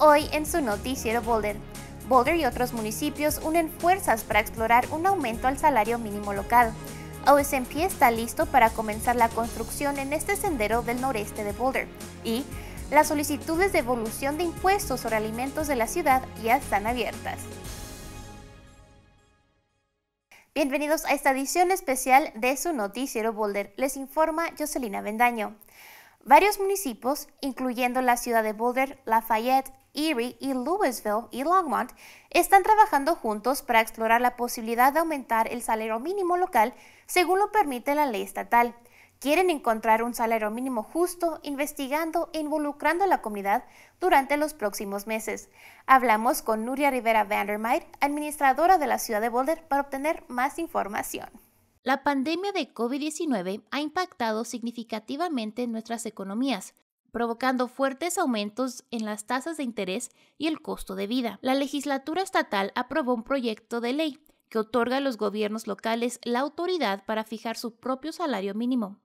Hoy en su noticiero Boulder, Boulder y otros municipios unen fuerzas para explorar un aumento al salario mínimo local. OSMP está listo para comenzar la construcción en este sendero del noreste de Boulder y las solicitudes de evolución de impuestos sobre alimentos de la ciudad ya están abiertas. Bienvenidos a esta edición especial de su noticiero Boulder. Les informa Jocelina Bendaño. Varios municipios, incluyendo la ciudad de Boulder, Lafayette, Erie y Louisville y Longmont están trabajando juntos para explorar la posibilidad de aumentar el salario mínimo local según lo permite la ley estatal. Quieren encontrar un salario mínimo justo, investigando e involucrando a la comunidad durante los próximos meses. Hablamos con Nuria Rivera Vandermeer, administradora de la ciudad de Boulder, para obtener más información. La pandemia de COVID-19 ha impactado significativamente en nuestras economías, provocando fuertes aumentos en las tasas de interés y el costo de vida. La legislatura estatal aprobó un proyecto de ley que otorga a los gobiernos locales la autoridad para fijar su propio salario mínimo.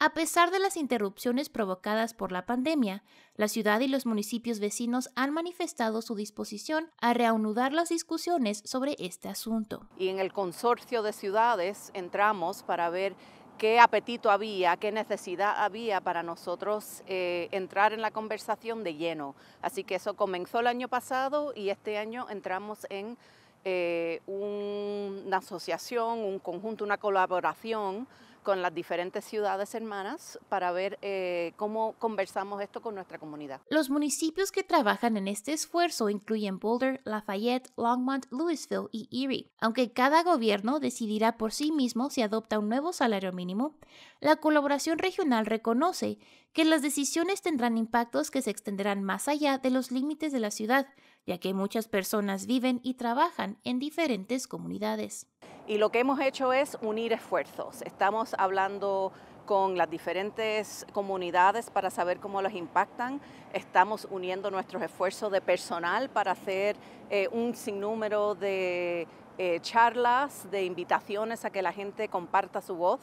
A pesar de las interrupciones provocadas por la pandemia, la ciudad y los municipios vecinos han manifestado su disposición a reanudar las discusiones sobre este asunto. Y en el consorcio de ciudades entramos para ver qué apetito había, qué necesidad había para nosotros eh, entrar en la conversación de lleno. Así que eso comenzó el año pasado y este año entramos en eh, una asociación, un conjunto, una colaboración con las diferentes ciudades hermanas para ver eh, cómo conversamos esto con nuestra comunidad. Los municipios que trabajan en este esfuerzo incluyen Boulder, Lafayette, Longmont, Louisville y Erie. Aunque cada gobierno decidirá por sí mismo si adopta un nuevo salario mínimo, la colaboración regional reconoce que las decisiones tendrán impactos que se extenderán más allá de los límites de la ciudad, ya que muchas personas viven y trabajan en diferentes comunidades. Y lo que hemos hecho es unir esfuerzos. Estamos hablando con las diferentes comunidades para saber cómo los impactan. Estamos uniendo nuestros esfuerzos de personal para hacer eh, un sinnúmero de eh, charlas, de invitaciones a que la gente comparta su voz.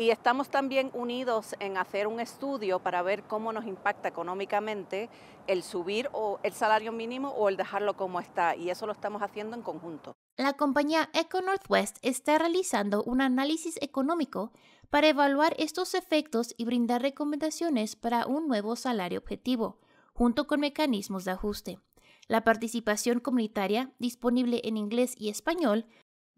Y estamos también unidos en hacer un estudio para ver cómo nos impacta económicamente el subir o el salario mínimo o el dejarlo como está. Y eso lo estamos haciendo en conjunto. La compañía Econorthwest está realizando un análisis económico para evaluar estos efectos y brindar recomendaciones para un nuevo salario objetivo, junto con mecanismos de ajuste. La participación comunitaria, disponible en inglés y español,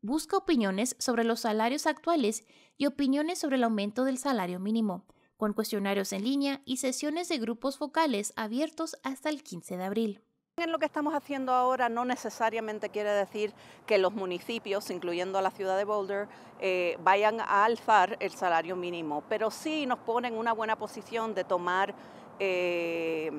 Busca opiniones sobre los salarios actuales y opiniones sobre el aumento del salario mínimo, con cuestionarios en línea y sesiones de grupos focales abiertos hasta el 15 de abril. En lo que estamos haciendo ahora no necesariamente quiere decir que los municipios, incluyendo la ciudad de Boulder, eh, vayan a alzar el salario mínimo, pero sí nos ponen en una buena posición de tomar eh,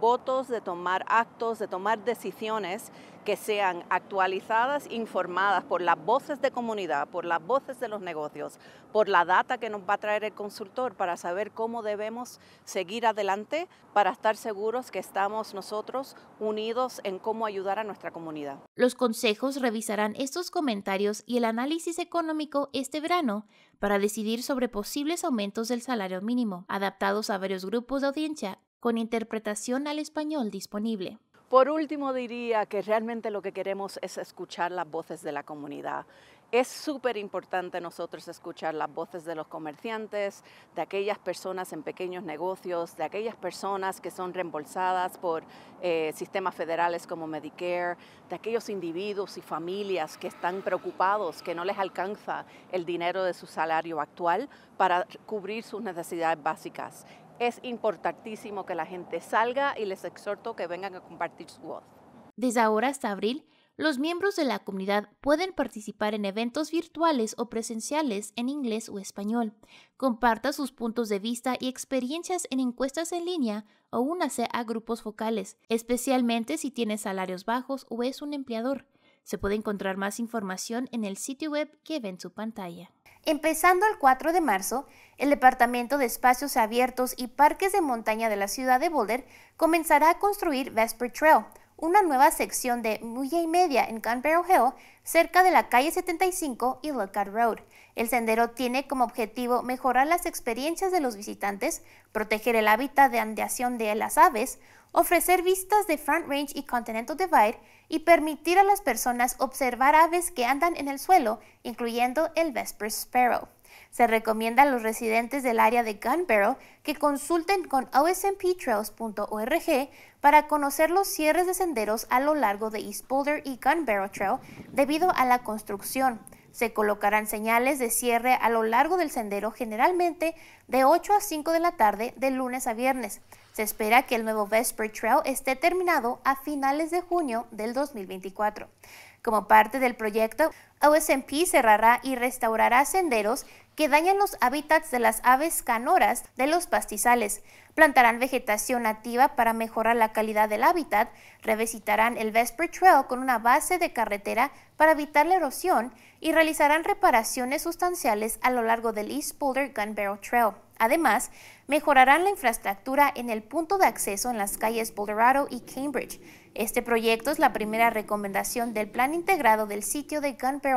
votos, de tomar actos, de tomar decisiones que sean actualizadas, informadas por las voces de comunidad, por las voces de los negocios, por la data que nos va a traer el consultor para saber cómo debemos seguir adelante para estar seguros que estamos nosotros unidos en cómo ayudar a nuestra comunidad. Los consejos revisarán estos comentarios y el análisis económico este verano para decidir sobre posibles aumentos del salario mínimo, adaptados a varios grupos de audiencia con interpretación al español disponible. Por último, diría que realmente lo que queremos es escuchar las voces de la comunidad. Es súper importante nosotros escuchar las voces de los comerciantes, de aquellas personas en pequeños negocios, de aquellas personas que son reembolsadas por eh, sistemas federales como Medicare, de aquellos individuos y familias que están preocupados, que no les alcanza el dinero de su salario actual para cubrir sus necesidades básicas es importantísimo que la gente salga y les exhorto que vengan a compartir su voz. Desde ahora hasta abril, los miembros de la comunidad pueden participar en eventos virtuales o presenciales en inglés o español. Comparta sus puntos de vista y experiencias en encuestas en línea o únase a grupos focales, especialmente si tiene salarios bajos o es un empleador. Se puede encontrar más información en el sitio web que ve en su pantalla. Empezando el 4 de marzo, el Departamento de Espacios Abiertos y Parques de Montaña de la ciudad de Boulder comenzará a construir Vesper Trail, una nueva sección de milla y media en Canberra Hill, cerca de la calle 75 y Lookout Road. El sendero tiene como objetivo mejorar las experiencias de los visitantes, proteger el hábitat de andeación de las aves, ofrecer vistas de Front Range y Continental Divide y permitir a las personas observar aves que andan en el suelo, incluyendo el Vesper Sparrow. Se recomienda a los residentes del área de Gunbarrow que consulten con osmptrails.org para conocer los cierres de senderos a lo largo de East Boulder y Gunbarrow Trail debido a la construcción. Se colocarán señales de cierre a lo largo del sendero generalmente de 8 a 5 de la tarde de lunes a viernes. Se espera que el nuevo Vesper Trail esté terminado a finales de junio del 2024. Como parte del proyecto, OSMP cerrará y restaurará senderos que dañan los hábitats de las aves canoras de los pastizales, plantarán vegetación nativa para mejorar la calidad del hábitat, revisitarán el Vesper Trail con una base de carretera para evitar la erosión y realizarán reparaciones sustanciales a lo largo del East Boulder Gun Barrel Trail. Además, mejorarán la infraestructura en el punto de acceso en las calles Boulderado y Cambridge. Este proyecto es la primera recomendación del Plan Integrado del sitio de Gun Barrel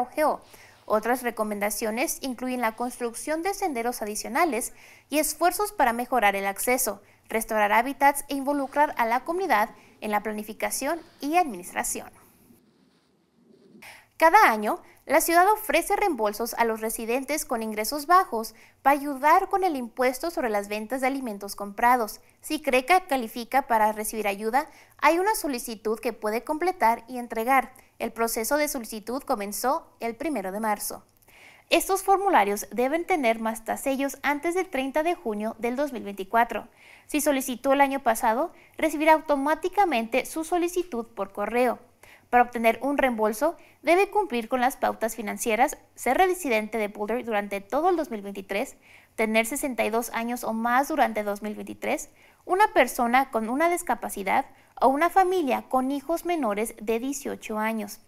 otras recomendaciones incluyen la construcción de senderos adicionales y esfuerzos para mejorar el acceso, restaurar hábitats e involucrar a la comunidad en la planificación y administración. Cada año, la ciudad ofrece reembolsos a los residentes con ingresos bajos para ayudar con el impuesto sobre las ventas de alimentos comprados. Si CRECA califica para recibir ayuda, hay una solicitud que puede completar y entregar. El proceso de solicitud comenzó el 1 de marzo. Estos formularios deben tener más sellos antes del 30 de junio del 2024. Si solicitó el año pasado, recibirá automáticamente su solicitud por correo. Para obtener un reembolso, debe cumplir con las pautas financieras, ser residente de Boulder durante todo el 2023, tener 62 años o más durante 2023, una persona con una discapacidad o una familia con hijos menores de 18 años.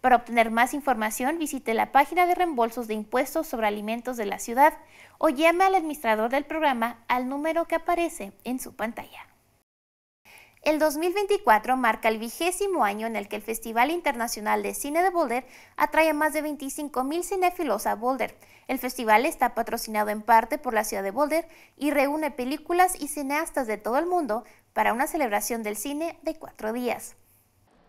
Para obtener más información, visite la página de reembolsos de impuestos sobre alimentos de la ciudad o llame al administrador del programa al número que aparece en su pantalla. El 2024 marca el vigésimo año en el que el Festival Internacional de Cine de Boulder atrae a más de 25.000 cinéfilos a Boulder. El festival está patrocinado en parte por la ciudad de Boulder y reúne películas y cineastas de todo el mundo para una celebración del cine de cuatro días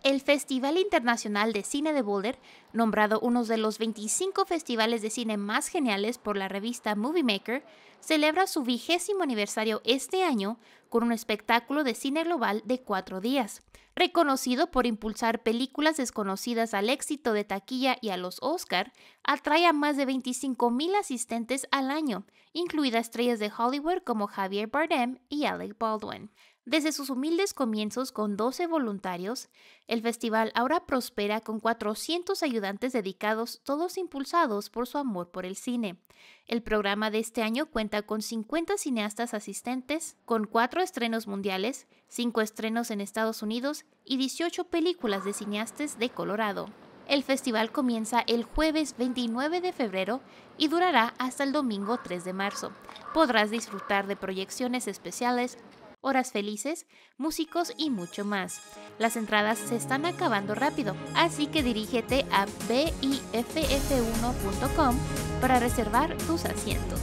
el Festival Internacional de Cine de Boulder, nombrado uno de los 25 festivales de cine más geniales por la revista Movie Maker, celebra su vigésimo aniversario este año con un espectáculo de cine global de cuatro días. Reconocido por impulsar películas desconocidas al éxito de taquilla y a los Oscar, atrae a más de 25.000 asistentes al año, incluidas estrellas de Hollywood como Javier Bardem y Alec Baldwin. Desde sus humildes comienzos con 12 voluntarios, el festival ahora prospera con 400 ayudantes dedicados, todos impulsados por su amor por el cine. El programa de este año cuenta con 50 cineastas asistentes, con 4 estrenos mundiales, 5 estrenos en Estados Unidos y 18 películas de cineastas de Colorado. El festival comienza el jueves 29 de febrero y durará hasta el domingo 3 de marzo. Podrás disfrutar de proyecciones especiales, horas felices, músicos y mucho más. Las entradas se están acabando rápido, así que dirígete a biff1.com para reservar tus asientos.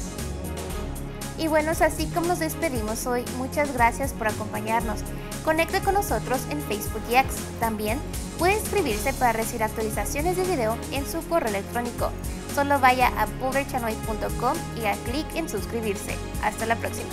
Y bueno, es así como nos despedimos hoy. Muchas gracias por acompañarnos. Conecte con nosotros en Facebook y X. También puede inscribirse para recibir actualizaciones de video en su correo electrónico. Solo vaya a boogerchanoid.com y a clic en suscribirse. Hasta la próxima.